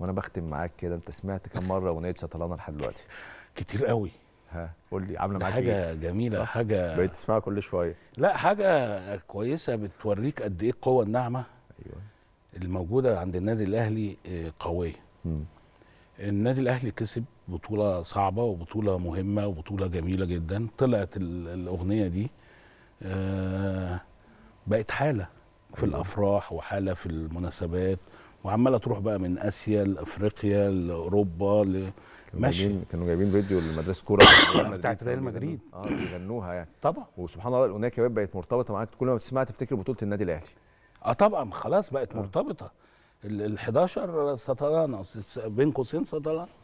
وانا بختم معاك كده انت سمعت كم مره اغنيه شطلانه لحد دلوقتي كتير قوي ها قول لي عامله معاك حاجه إيه؟ جميله صح؟ حاجه بقيت تسمعها كل شويه لا حاجه كويسه بتوريك قد ايه القوه الناعمه ايوه الموجوده عند النادي الاهلي آه، قويه م. النادي الاهلي كسب بطوله صعبه وبطوله مهمه وبطوله جميله جدا طلعت الاغنيه دي آه بقت حاله في أيوة. الافراح وحاله في المناسبات وعماله تروح بقى من اسيا لافريقيا لاوروبا ل... ماشي كانوا جايبين فيديو لمدرسه كوره بتاعت ريال مدريد اه بيغنوها يعني طبعا وسبحان الله الاغنيه كمان بقت مرتبطه معاك كل ما بتسمعها تفتكر بطوله النادي الاهلي اه طبعا خلاص بقت آه. مرتبطه ال 11 سطران بين قوسين سطران